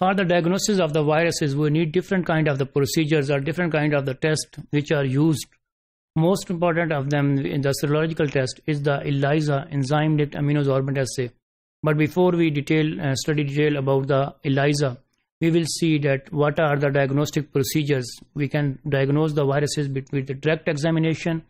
for the diagnosis of the viruses we need different kind of the procedures or different kind of the tests which are used most important of them in the serological test is the ELISA enzyme linked aminosorbent assay but before we detail uh, study detail about the ELISA we will see that what are the diagnostic procedures we can diagnose the viruses between the direct examination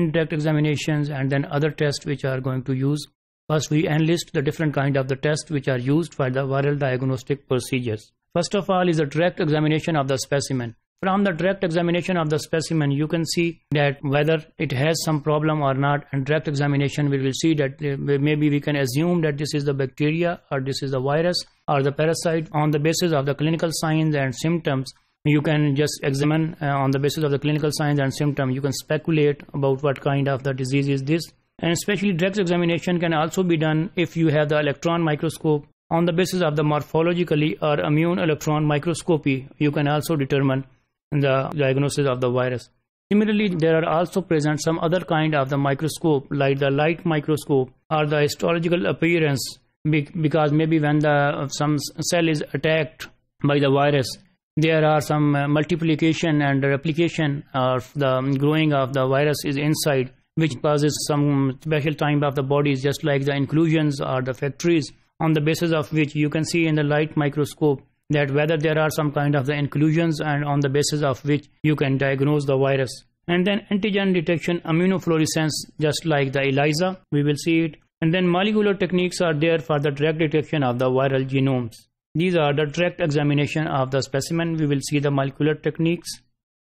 indirect examinations and then other tests which are going to use First, we enlist the different kind of the tests which are used for the viral diagnostic procedures. First of all is a direct examination of the specimen. From the direct examination of the specimen, you can see that whether it has some problem or not. And direct examination, we will see that eh, maybe we can assume that this is the bacteria or this is the virus or the parasite on the basis of the clinical signs and symptoms you can just examine uh, on the basis of the clinical signs and symptom you can speculate about what kind of the disease is this and especially drugs examination can also be done if you have the electron microscope on the basis of the morphologically or immune electron microscopy you can also determine the diagnosis of the virus similarly there are also present some other kind of the microscope like the light microscope or the histological appearance because maybe when the some cell is attacked by the virus there are some multiplication and replication of the growing of the virus is inside which causes some special time of the bodies just like the inclusions or the factories on the basis of which you can see in the light microscope that whether there are some kind of the inclusions and on the basis of which you can diagnose the virus. And then antigen detection immunofluorescence just like the ELISA, we will see it. And then molecular techniques are there for the direct detection of the viral genomes. These are the direct examination of the specimen. We will see the molecular techniques.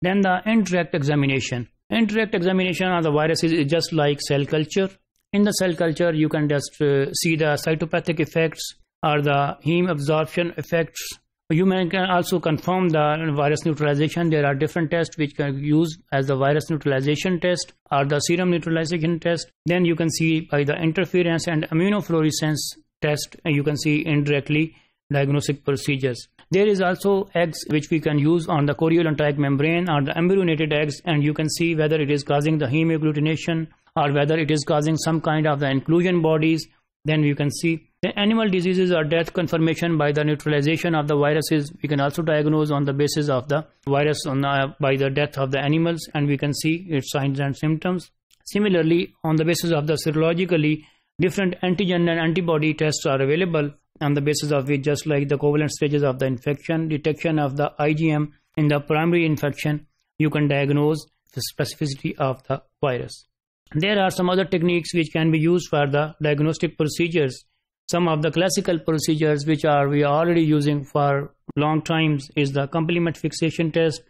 Then the indirect examination. Indirect examination of the viruses is just like cell culture. In the cell culture, you can just uh, see the cytopathic effects or the heme absorption effects. You can also confirm the virus neutralization. There are different tests which can use as the virus neutralization test or the serum neutralization test. Then you can see by the interference and immunofluorescence test, you can see indirectly diagnostic procedures. There is also eggs which we can use on the choriolon egg membrane or the embryonated eggs and you can see whether it is causing the hemagglutination or whether it is causing some kind of the inclusion bodies. Then you can see the animal diseases or death confirmation by the neutralization of the viruses. We can also diagnose on the basis of the virus the, by the death of the animals and we can see its signs and symptoms. Similarly, on the basis of the serologically, different antigen and antibody tests are available on the basis of which just like the covalent stages of the infection, detection of the IgM in the primary infection, you can diagnose the specificity of the virus. There are some other techniques which can be used for the diagnostic procedures. Some of the classical procedures which are we are already using for long times is the complement fixation test,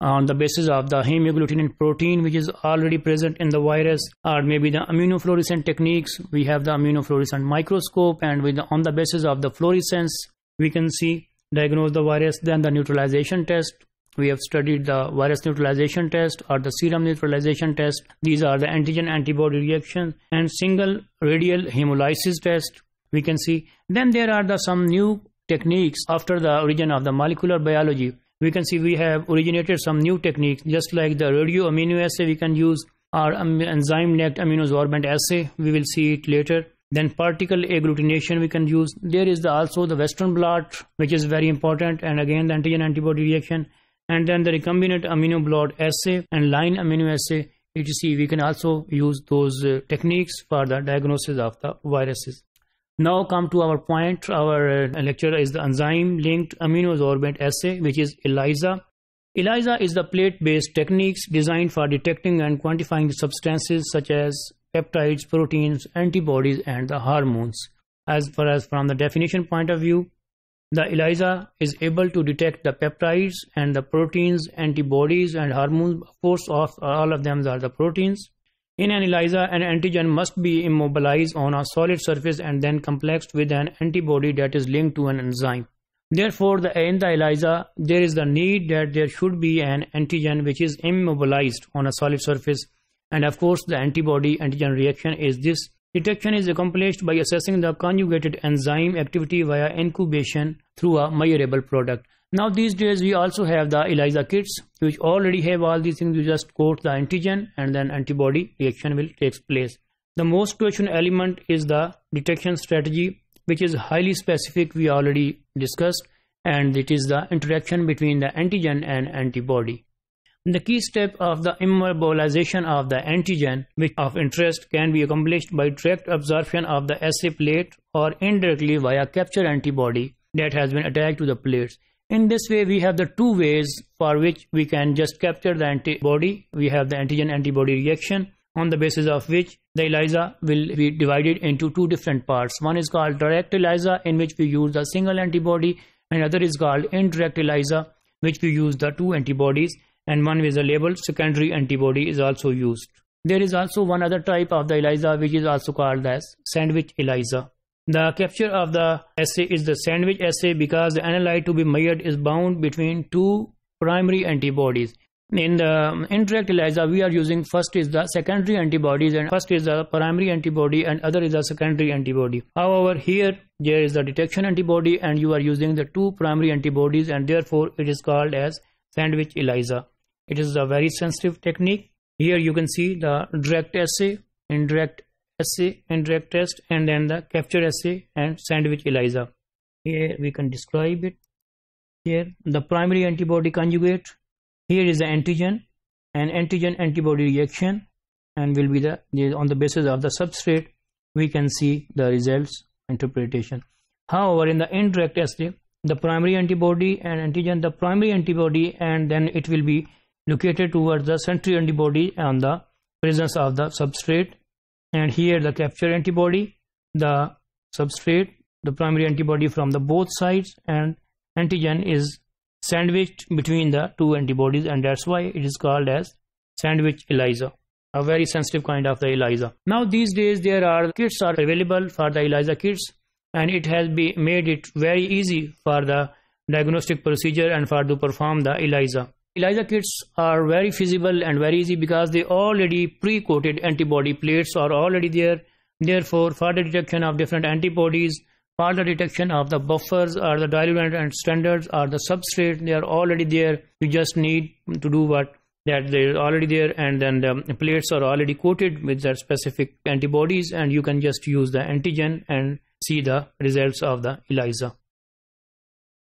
on the basis of the hemagglutinin protein which is already present in the virus or maybe the immunofluorescent techniques we have the immunofluorescent microscope and with the, on the basis of the fluorescence we can see diagnose the virus then the neutralization test we have studied the virus neutralization test or the serum neutralization test these are the antigen antibody reaction and single radial hemolysis test we can see then there are the some new techniques after the origin of the molecular biology we can see we have originated some new techniques just like the radio amino assay we can use our enzyme necked aminosorbent assay we will see it later then particle agglutination we can use there is the, also the western blot which is very important and again the antigen antibody reaction and then the recombinant amino blot assay and line amino assay etc we can also use those uh, techniques for the diagnosis of the viruses now come to our point. Our uh, lecture is the enzyme linked amino sorbent assay, which is ELISA. ELISA is the plate-based techniques designed for detecting and quantifying substances such as peptides, proteins, antibodies, and the hormones. As far as from the definition point of view, the ELISA is able to detect the peptides and the proteins, antibodies, and hormones. Of course, all of them are the proteins. In ELISA, an antigen must be immobilized on a solid surface and then complexed with an antibody that is linked to an enzyme. Therefore, the, in the ELISA, there is the need that there should be an antigen which is immobilized on a solid surface and of course the antibody antigen reaction is this Detection is accomplished by assessing the conjugated enzyme activity via incubation through a measurable product. Now these days we also have the ELISA kits which already have all these things. You just quote the antigen and then antibody reaction will takes place. The most crucial element is the detection strategy which is highly specific we already discussed and it is the interaction between the antigen and antibody. The key step of the immobilization of the antigen which of interest can be accomplished by direct absorption of the assay plate or indirectly via capture antibody that has been attached to the plates. In this way, we have the two ways for which we can just capture the antibody. We have the antigen-antibody reaction on the basis of which the ELISA will be divided into two different parts. One is called direct ELISA in which we use the single antibody and other is called indirect ELISA which we use the two antibodies and one with a labeled secondary antibody is also used. There is also one other type of the ELISA which is also called as sandwich ELISA. The capture of the assay is the sandwich assay because the analyte to be measured is bound between two primary antibodies. In the um, indirect ELISA, we are using first is the secondary antibodies and first is the primary antibody and other is the secondary antibody. However, here there is the detection antibody and you are using the two primary antibodies and therefore it is called as sandwich ELISA. It is a very sensitive technique. Here you can see the direct assay, indirect assay, indirect test, and then the capture assay and sandwich ELISA. Here we can describe it. Here the primary antibody conjugate. Here is the antigen and antigen antibody reaction and will be the on the basis of the substrate we can see the results interpretation. However, in the indirect assay, the primary antibody and antigen, the primary antibody, and then it will be located towards the sentry antibody and the presence of the substrate and here the capture antibody the substrate the primary antibody from the both sides and antigen is sandwiched between the two antibodies and that's why it is called as sandwich ELISA a very sensitive kind of the ELISA now these days there are kits are available for the ELISA kits and it has been made it very easy for the diagnostic procedure and for to perform the ELISA ELISA kits are very feasible and very easy because they already pre-coated antibody plates are already there. Therefore, for the detection of different antibodies, for the detection of the buffers or the diluent and standards or the substrate, they are already there. You just need to do what that they're already there and then the plates are already coated with their specific antibodies and you can just use the antigen and see the results of the ELISA.